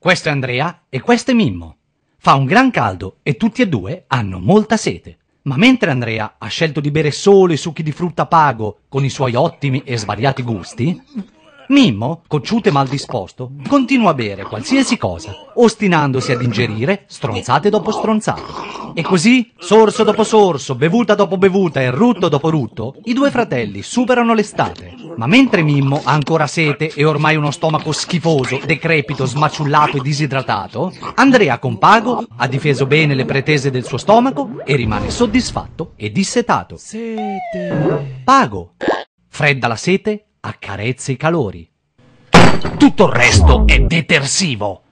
Questo è Andrea e questo è Mimmo. Fa un gran caldo e tutti e due hanno molta sete. Ma mentre Andrea ha scelto di bere solo i succhi di frutta pago con i suoi ottimi e svariati gusti, Mimmo, cocciuto e mal disposto, continua a bere qualsiasi cosa, ostinandosi ad ingerire stronzate dopo stronzate. E così, sorso dopo sorso, bevuta dopo bevuta e rutto dopo rutto, i due fratelli superano l'estate, ma mentre Mimmo ha ancora sete e ormai uno stomaco schifoso, decrepito, smaciullato e disidratato, Andrea con Pago ha difeso bene le pretese del suo stomaco e rimane soddisfatto e dissetato. Sete. Pago. Fredda la sete, accarezza i calori. Tutto il resto è detersivo.